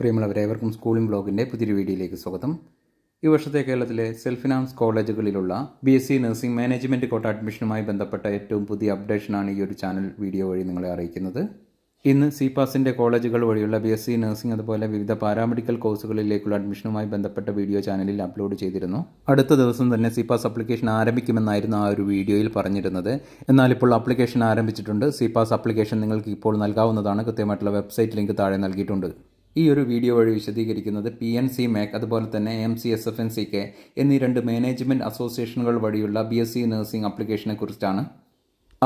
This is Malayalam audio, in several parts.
പ്രിയമുള്ളവരെ ഏവർക്കും സ്കൂളിംഗ് ബ്ലോഗിൻ്റെ പുതിയൊരു വീഡിയോയിലേക്ക് സ്വാഗതം ഈ വർഷത്തെ കേരളത്തിലെ സെൽഫ് ഫിനാൻസ് കോളേജുകളിലുള്ള B S C nursing management quota അഡ്മിഷനുമായി ബന്ധപ്പെട്ട ഏറ്റവും പുതിയ അപ്ഡേഷനാണ് ഈ ഒരു ചാനൽ വീഡിയോ വഴി നിങ്ങളെ അറിയിക്കുന്നത് ഇന്ന് സി പാസിൻ്റെ കോളേജുകൾ വഴിയുള്ള ബി എസ് സി നഴ്സിംഗ് അതുപോലെ വിവിധ പാരാമെഡിക്കൽ കോഴ്സുകളിലേക്കുള്ള അഡ്മിഷനുമായി ബന്ധപ്പെട്ട വീഡിയോ ചാനലിൽ അപ്ലോഡ് ചെയ്തിരുന്നു അടുത്ത ദിവസം തന്നെ സി പാസ് അപ്ലിക്കേഷൻ ആരംഭിക്കുമെന്നായിരുന്നു ആ ഒരു വീഡിയോയിൽ പറഞ്ഞിരുന്നത് എന്നാൽ ഇപ്പോൾ അപ്ലിക്കേഷൻ ആരംഭിച്ചിട്ടുണ്ട് സി പാസ് അപ്ലിക്കേഷൻ നിങ്ങൾക്ക് ഇപ്പോൾ നൽകാവുന്നതാണ് കൃത്യമായിട്ടുള്ള വെബ്സൈറ്റ് ലിങ്ക് താഴെ നൽകിയിട്ടുണ്ട് ഈ ഒരു വീഡിയോ വഴി വിശദീകരിക്കുന്നത് പി എൻ സി മാക് അതുപോലെ തന്നെ M C S F N C K എന്നീ രണ്ട് മാനേജ്മെൻറ്റ് അസോസിയേഷനുകൾ വഴിയുള്ള ബി എസ് സി നഴ്സിംഗ് അപ്ലിക്കേഷനെ കുറിച്ചാണ്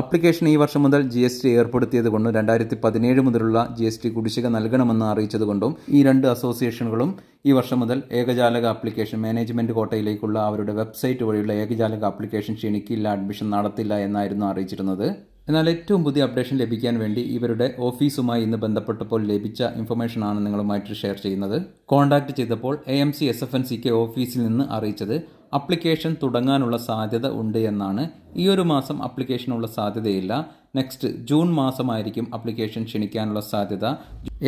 അപ്ലിക്കേഷൻ ഈ വർഷം മുതൽ ജി എസ് ടി ഏർപ്പെടുത്തിയതുകൊണ്ടും രണ്ടായിരത്തി പതിനേഴ് മുതലുള്ള ജി എസ് ടി കുടിശ്ശിക നൽകണമെന്ന് അറിയിച്ചതുകൊണ്ടും ഈ രണ്ട് അസോസിയേഷനുകളും ഈ വർഷം മുതൽ ഏകജാലക അപ്ലിക്കേഷൻ മാനേജ്മെന്റ് കോട്ടയിലേക്കുള്ള അവരുടെ വെബ്സൈറ്റ് വഴിയുള്ള ഏകജാലക അപ്ലിക്കേഷൻ ക്ഷണിക്കില്ല അഡ്മിഷൻ നടത്തില്ല എന്നായിരുന്നു അറിയിച്ചിരുന്നത് എന്നാൽ ഏറ്റവും പുതിയ അപ്ഡേഷൻ ലഭിക്കാൻ വേണ്ടി ഇവരുടെ ഓഫീസുമായി ഇന്ന് ബന്ധപ്പെട്ടപ്പോൾ ലഭിച്ച ഇൻഫർമേഷനാണ് നിങ്ങളുമായിട്ട് ഷെയർ ചെയ്യുന്നത് കോൺടാക്ട് ചെയ്തപ്പോൾ A M C S F N C K ഓഫീസിൽ നിന്ന് അറിയിച്ചത് അപ്ലിക്കേഷൻ തുടങ്ങാനുള്ള സാധ്യത ഉണ്ട് എന്നാണ് ഈ ഒരു മാസം അപ്ലിക്കേഷനുള്ള സാധ്യതയില്ല നെക്സ്റ്റ് ജൂൺ മാസമായിരിക്കും അപ്ലിക്കേഷൻ ക്ഷണിക്കാനുള്ള സാധ്യത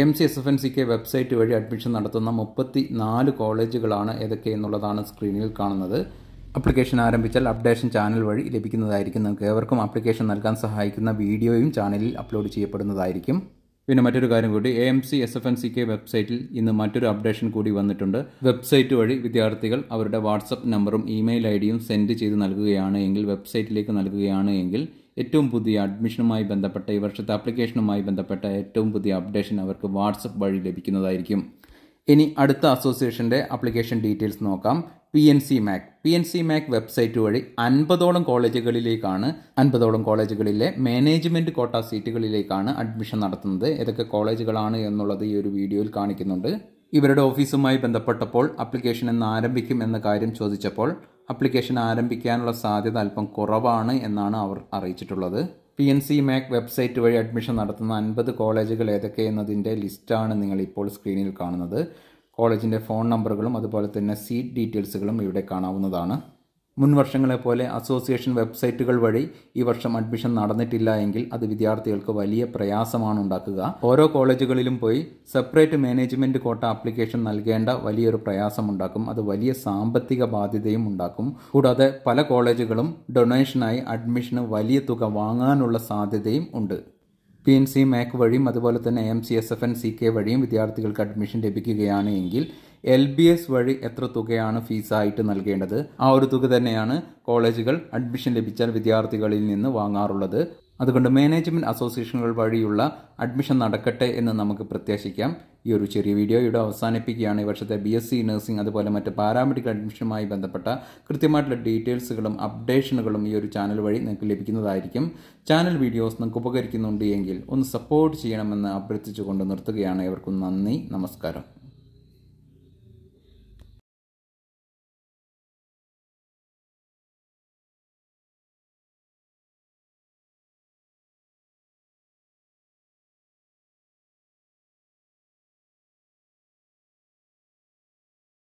M C S F N C K website വഴി അഡ്മിഷൻ നടത്തുന്ന മുപ്പത്തി നാല് കോളേജുകളാണ് ഏതൊക്കെ എന്നുള്ളതാണ് സ്ക്രീനിൽ കാണുന്നത് അപ്ലിക്കേഷൻ ആരംഭിച്ചാൽ അപ്ഡേഷൻ ചാനൽ വഴി ലഭിക്കുന്നതായിരിക്കും നമുക്ക് ഏവർക്കും അപ്ലിക്കേഷൻ നൽകാൻ സഹായിക്കുന്ന വീഡിയോയും ചാനലിൽ അപ്ലോഡ് ചെയ്യപ്പെടുന്നതായിരിക്കും പിന്നെ മറ്റൊരു കാര്യം കൂടി A M C S F N C K വെബ്സൈറ്റിൽ ഇന്ന് മറ്റൊരു അപ്ഡേഷൻ കൂടി വന്നിട്ടുണ്ട് വെബ്സൈറ്റ് വഴി വിദ്യാർത്ഥികൾ അവരുടെ വാട്സപ്പ് നമ്പറും ഇമെയിൽ ഐ ഡിയും സെൻഡ് ചെയ്ത് നൽകുകയാണ് എങ്കിൽ വെബ്സൈറ്റിലേക്ക് നൽകുകയാണ് എങ്കിൽ ഏറ്റവും പുതിയ അഡ്മിഷനുമായി ബന്ധപ്പെട്ട ഈ വർഷത്തെ ആപ്ലിക്കേഷനുമായി ബന്ധപ്പെട്ട ഏറ്റവും പുതിയ അപ്ഡേഷൻ അവർക്ക് വാട്സപ്പ് വഴി ലഭിക്കുന്നതായിരിക്കും ഇനി അടുത്ത അസോസിയേഷൻ്റെ അപ്ലിക്കേഷൻ ഡീറ്റെയിൽസ് നോക്കാം P N C MAC P N C MAC website വഴി അൻപതോളം കോളേജുകളിലേക്കാണ് അൻപതോളം കോളേജുകളിലെ മാനേജ്മെൻറ്റ് കോട്ട സീറ്റുകളിലേക്കാണ് അഡ്മിഷൻ നടത്തുന്നത് ഏതൊക്കെ കോളേജുകളാണ് എന്നുള്ളത് ഈ ഒരു വീഡിയോയിൽ കാണിക്കുന്നുണ്ട് ഇവരുടെ ഓഫീസുമായി ബന്ധപ്പെട്ടപ്പോൾ അപ്ലിക്കേഷൻ എന്ന് ആരംഭിക്കും എന്ന കാര്യം ചോദിച്ചപ്പോൾ അപ്ലിക്കേഷൻ ആരംഭിക്കാനുള്ള സാധ്യത അല്പം കുറവാണ് എന്നാണ് അവർ അറിയിച്ചിട്ടുള്ളത് P N C MAC website വഴി അഡ്മിഷൻ നടത്തുന്ന അൻപത് കോളേജുകൾ ഏതൊക്കെയെന്നതിൻ്റെ ലിസ്റ്റാണ് നിങ്ങൾ ഇപ്പോൾ സ്ക്രീനിൽ കാണുന്നത് കോളേജിൻ്റെ ഫോൺ നമ്പറുകളും അതുപോലെ തന്നെ സീറ്റ് ഡീറ്റെയിൽസുകളും ഇവിടെ കാണാവുന്നതാണ് മുൻ വർഷങ്ങളെപ്പോലെ അസോസിയേഷൻ വെബ്സൈറ്റുകൾ വഴി ഈ വർഷം അഡ്മിഷൻ നടന്നിട്ടില്ല എങ്കിൽ അത് വിദ്യാർത്ഥികൾക്ക് വലിയ പ്രയാസമാണ് ഉണ്ടാക്കുക ഓരോ കോളേജുകളിലും പോയി സെപ്പറേറ്റ് മാനേജ്മെന്റ് കോട്ട ആപ്ലിക്കേഷൻ നൽകേണ്ട വലിയൊരു പ്രയാസമുണ്ടാക്കും അത് വലിയ സാമ്പത്തിക ബാധ്യതയും ഉണ്ടാക്കും കൂടാതെ പല കോളേജുകളും ഡൊണേഷനായി അഡ്മിഷന് വലിയ തുക വാങ്ങാനുള്ള സാധ്യതയും ഉണ്ട് പി എൻ സി മാക് വഴിയും അതുപോലെ തന്നെ M C S F N C K വഴിയും വിദ്യാർത്ഥികൾക്ക് അഡ്മിഷൻ ലഭിക്കുകയാണ് എങ്കിൽ എൽ ബി എസ് വഴി എത്ര തുകയാണ് ഫീസായിട്ട് നൽകേണ്ടത് ആ ഒരു തുക തന്നെയാണ് കോളേജുകൾ അഡ്മിഷൻ ലഭിച്ചാൽ വിദ്യാർത്ഥികളിൽ നിന്ന് വാങ്ങാറുള്ളത് അതുകൊണ്ട് മാനേജ്മെൻറ്റ് അസോസിയേഷനുകൾ വഴിയുള്ള അഡ്മിഷൻ നടക്കട്ടെ എന്ന് നമുക്ക് പ്രത്യാശിക്കാം ഈ ഒരു ചെറിയ വീഡിയോ ഇവിടെ അവസാനിപ്പിക്കുകയാണ് ഈ വർഷത്തെ ബി എസ് സി നഴ്സിംഗ് അതുപോലെ മറ്റ് പാരാമെഡിക്കൽ അഡ്മിഷനുമായി ബന്ധപ്പെട്ട കൃത്യമായിട്ടുള്ള ഡീറ്റെയിൽസുകളും അപ്ഡേഷനുകളും ഈ ഒരു ചാനൽ വഴി നിങ്ങൾക്ക് ലഭിക്കുന്നതായിരിക്കും ചാനൽ വീഡിയോസ് നിങ്ങൾക്ക് ഉപകരിക്കുന്നുണ്ട് എങ്കിൽ ഒന്ന് സപ്പോർട്ട് ചെയ്യണമെന്ന് അഭ്യർത്ഥിച്ചുകൊണ്ട് നിർത്തുകയാണ് എവർക്കും നന്ദി നമസ്കാരം